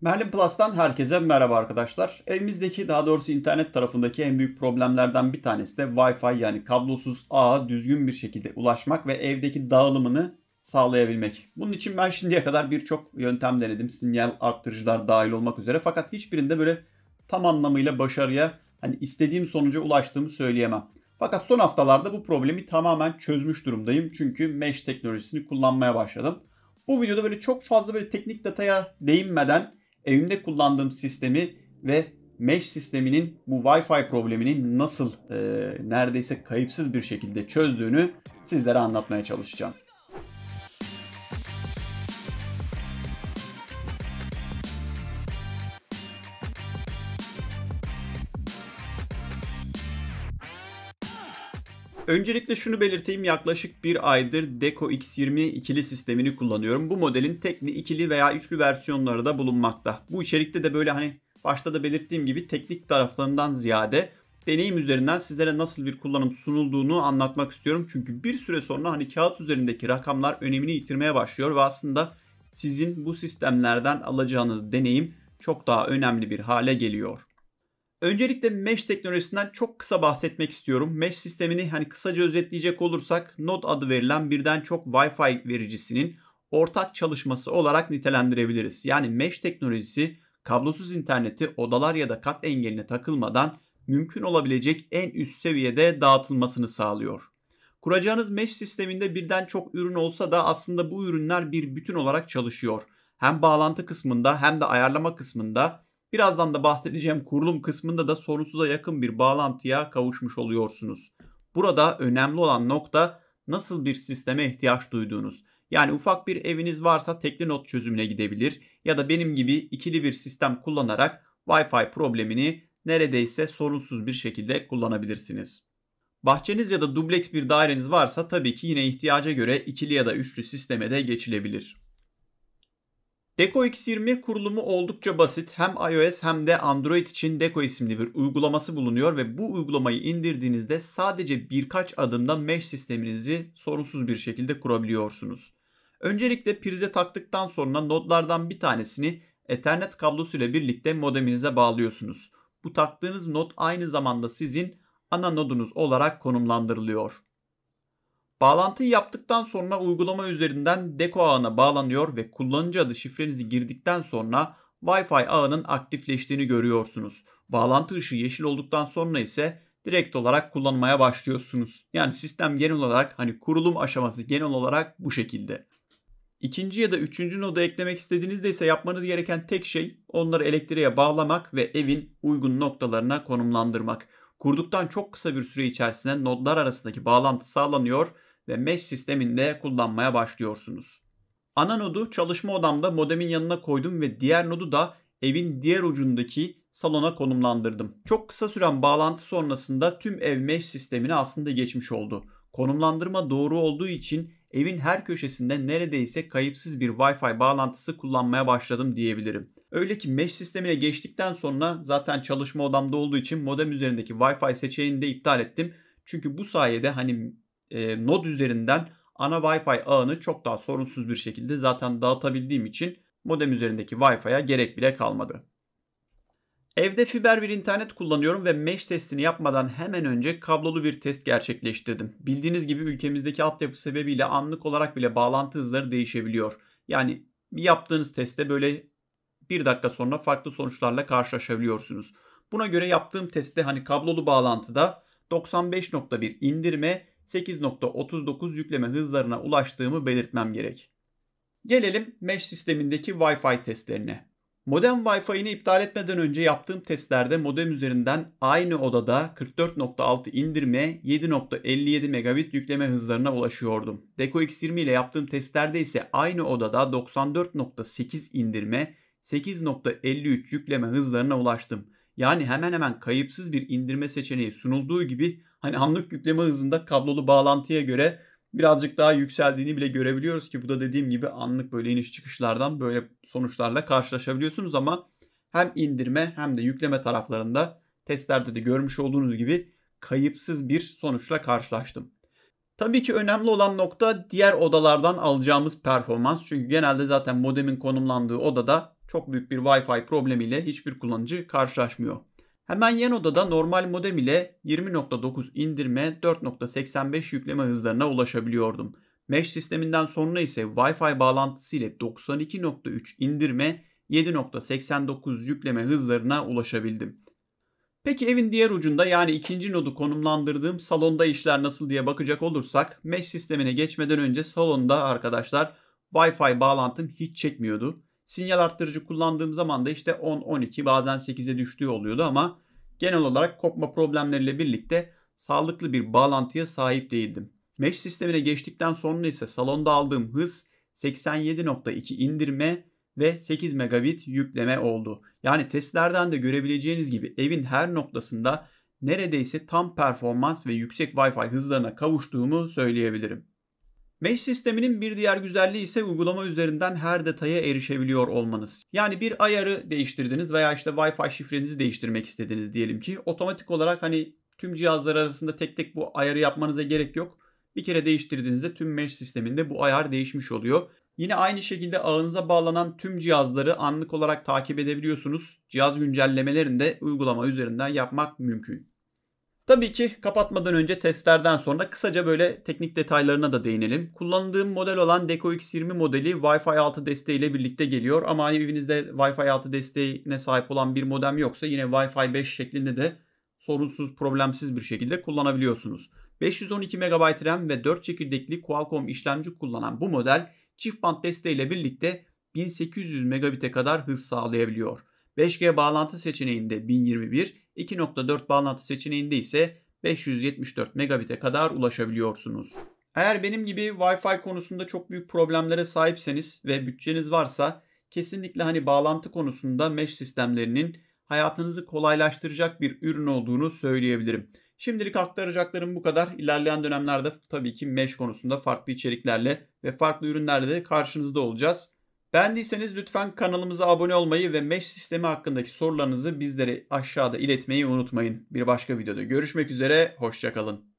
Merlin Plus'tan herkese merhaba arkadaşlar. Evimizdeki daha doğrusu internet tarafındaki en büyük problemlerden bir tanesi de Wi-Fi yani kablosuz ağa düzgün bir şekilde ulaşmak ve evdeki dağılımını sağlayabilmek. Bunun için ben şimdiye kadar birçok yöntem denedim. Sinyal arttırıcılar dahil olmak üzere fakat hiçbirinde böyle tam anlamıyla başarıya hani istediğim sonuca ulaştığımı söyleyemem. Fakat son haftalarda bu problemi tamamen çözmüş durumdayım. Çünkü mesh teknolojisini kullanmaya başladım. Bu videoda böyle çok fazla böyle teknik detaya değinmeden evimde kullandığım sistemi ve mesh sisteminin bu Wi-Fi problemini nasıl e, neredeyse kayıpsız bir şekilde çözdüğünü sizlere anlatmaya çalışacağım. Öncelikle şunu belirteyim yaklaşık bir aydır Deco X20 ikili sistemini kullanıyorum. Bu modelin tekli, ikili veya üçlü versiyonları da bulunmakta. Bu içerikte de böyle hani başta da belirttiğim gibi teknik taraflarından ziyade deneyim üzerinden sizlere nasıl bir kullanım sunulduğunu anlatmak istiyorum. Çünkü bir süre sonra hani kağıt üzerindeki rakamlar önemini yitirmeye başlıyor ve aslında sizin bu sistemlerden alacağınız deneyim çok daha önemli bir hale geliyor. Öncelikle Mesh teknolojisinden çok kısa bahsetmek istiyorum. Mesh sistemini hani kısaca özetleyecek olursak Node adı verilen birden çok Wi-Fi vericisinin ortak çalışması olarak nitelendirebiliriz. Yani Mesh teknolojisi kablosuz interneti odalar ya da kat engeline takılmadan mümkün olabilecek en üst seviyede dağıtılmasını sağlıyor. Kuracağınız mesh sisteminde birden çok ürün olsa da aslında bu ürünler bir bütün olarak çalışıyor. Hem bağlantı kısmında hem de ayarlama kısmında Birazdan da bahsedeceğim kurulum kısmında da sonsuza yakın bir bağlantıya kavuşmuş oluyorsunuz. Burada önemli olan nokta nasıl bir sisteme ihtiyaç duyduğunuz. Yani ufak bir eviniz varsa tekli not çözümüne gidebilir ya da benim gibi ikili bir sistem kullanarak Wi-Fi problemini neredeyse sorunsuz bir şekilde kullanabilirsiniz. Bahçeniz ya da dubleks bir daireniz varsa tabii ki yine ihtiyaca göre ikili ya da üçlü sisteme de geçilebilir. Deco X20 kurulumu oldukça basit. Hem iOS hem de Android için Deco isimli bir uygulaması bulunuyor ve bu uygulamayı indirdiğinizde sadece birkaç adımda mesh sisteminizi sorunsuz bir şekilde kurabiliyorsunuz. Öncelikle prize taktıktan sonra nodlardan bir tanesini Ethernet kablosuyla birlikte modeminize bağlıyorsunuz. Bu taktığınız not aynı zamanda sizin ana nodunuz olarak konumlandırılıyor. Bağlantıyı yaptıktan sonra uygulama üzerinden Deko ağına bağlanıyor ve kullanıcı adı şifrenizi girdikten sonra Wi-Fi ağının aktifleştiğini görüyorsunuz. Bağlantı ışığı yeşil olduktan sonra ise direkt olarak kullanmaya başlıyorsunuz. Yani sistem genel olarak hani kurulum aşaması genel olarak bu şekilde. İkinci ya da üçüncü nodu eklemek istediğinizde ise yapmanız gereken tek şey onları elektriğe bağlamak ve evin uygun noktalarına konumlandırmak. Kurduktan çok kısa bir süre içerisinde nodlar arasındaki bağlantı sağlanıyor ve mesh sisteminde kullanmaya başlıyorsunuz. Ana nodu çalışma odamda modemin yanına koydum ve diğer nodu da evin diğer ucundaki salona konumlandırdım. Çok kısa süren bağlantı sonrasında tüm ev mesh sistemine aslında geçmiş oldu. Konumlandırma doğru olduğu için evin her köşesinde neredeyse kayıpsız bir Wi-Fi bağlantısı kullanmaya başladım diyebilirim. Öyle ki mesh sistemine geçtikten sonra zaten çalışma odamda olduğu için modem üzerindeki Wi-Fi seçeneğini de iptal ettim. Çünkü bu sayede hani e, node üzerinden ana Wi-Fi ağını çok daha sorunsuz bir şekilde zaten dağıtabildiğim için modem üzerindeki Wi-Fi'ye gerek bile kalmadı. Evde fiber bir internet kullanıyorum ve mesh testini yapmadan hemen önce kablolu bir test gerçekleştirdim. Bildiğiniz gibi ülkemizdeki altyapı sebebiyle anlık olarak bile bağlantı hızları değişebiliyor. Yani bir yaptığınız teste böyle bir dakika sonra farklı sonuçlarla karşılaşabiliyorsunuz. Buna göre yaptığım testte hani kablolu bağlantıda 95.1 indirme 8.39 yükleme hızlarına ulaştığımı belirtmem gerek. Gelelim mesh sistemindeki Wi-Fi testlerine. Modem Wi-Fi'ni iptal etmeden önce yaptığım testlerde modem üzerinden aynı odada 44.6 indirme 7.57 megabit yükleme hızlarına ulaşıyordum. Deco X20 ile yaptığım testlerde ise aynı odada 94.8 indirme 8.53 yükleme hızlarına ulaştım. Yani hemen hemen kayıpsız bir indirme seçeneği sunulduğu gibi hani anlık yükleme hızında kablolu bağlantıya göre birazcık daha yükseldiğini bile görebiliyoruz ki bu da dediğim gibi anlık böyle iniş çıkışlardan böyle sonuçlarla karşılaşabiliyorsunuz ama hem indirme hem de yükleme taraflarında testlerde de görmüş olduğunuz gibi kayıpsız bir sonuçla karşılaştım. Tabii ki önemli olan nokta diğer odalardan alacağımız performans. Çünkü genelde zaten modemin konumlandığı odada çok büyük bir Wi-Fi problemiyle hiçbir kullanıcı karşılaşmıyor. Hemen yan odada normal modem ile 20.9 indirme 4.85 yükleme hızlarına ulaşabiliyordum. Mesh sisteminden sonra ise Wi-Fi bağlantısı ile 92.3 indirme 7.89 yükleme hızlarına ulaşabildim. Peki evin diğer ucunda yani ikinci nodu konumlandırdığım salonda işler nasıl diye bakacak olursak mesh sistemine geçmeden önce salonda arkadaşlar Wi-Fi bağlantım hiç çekmiyordu. Sinyal arttırıcı kullandığım zaman da işte 10, 12 bazen 8'e düştüğü oluyordu ama genel olarak kopma problemleriyle birlikte sağlıklı bir bağlantıya sahip değildim. Mesh sistemine geçtikten sonra ise salonda aldığım hız 87.2 indirme ve 8 megabit yükleme oldu. Yani testlerden de görebileceğiniz gibi evin her noktasında neredeyse tam performans ve yüksek Wi-Fi hızlarına kavuştuğumu söyleyebilirim. Mesh sisteminin bir diğer güzelliği ise uygulama üzerinden her detaya erişebiliyor olmanız. Yani bir ayarı değiştirdiniz veya işte Wi-Fi şifrenizi değiştirmek istediniz diyelim ki otomatik olarak hani tüm cihazlar arasında tek tek bu ayarı yapmanıza gerek yok. Bir kere değiştirdiğinizde tüm mesh sisteminde bu ayar değişmiş oluyor. Yine aynı şekilde ağınıza bağlanan tüm cihazları anlık olarak takip edebiliyorsunuz. Cihaz güncellemelerini de uygulama üzerinden yapmak mümkün. Tabii ki kapatmadan önce testlerden sonra kısaca böyle teknik detaylarına da değinelim. Kullandığım model olan Deco X20 modeli Wi-Fi 6 desteği ile birlikte geliyor. Ama hani evinizde Wi-Fi 6 desteğine sahip olan bir modem yoksa yine Wi-Fi 5 şeklinde de sorunsuz problemsiz bir şekilde kullanabiliyorsunuz. 512 MB RAM ve 4 çekirdekli Qualcomm işlemci kullanan bu model çift band desteği ile birlikte 1800 megabit'e kadar hız sağlayabiliyor. 5G bağlantı seçeneğinde 1021, 2.4 bağlantı seçeneğinde ise 574 megabit'e kadar ulaşabiliyorsunuz. Eğer benim gibi Wi-Fi konusunda çok büyük problemlere sahipseniz ve bütçeniz varsa kesinlikle hani bağlantı konusunda mesh sistemlerinin hayatınızı kolaylaştıracak bir ürün olduğunu söyleyebilirim. Şimdilik aktaracaklarım bu kadar. İlerleyen dönemlerde tabii ki mesh konusunda farklı içeriklerle ve farklı ürünlerle de karşınızda olacağız. Beğendiyseniz lütfen kanalımıza abone olmayı ve mesh sistemi hakkındaki sorularınızı bizlere aşağıda iletmeyi unutmayın. Bir başka videoda görüşmek üzere, hoşçakalın.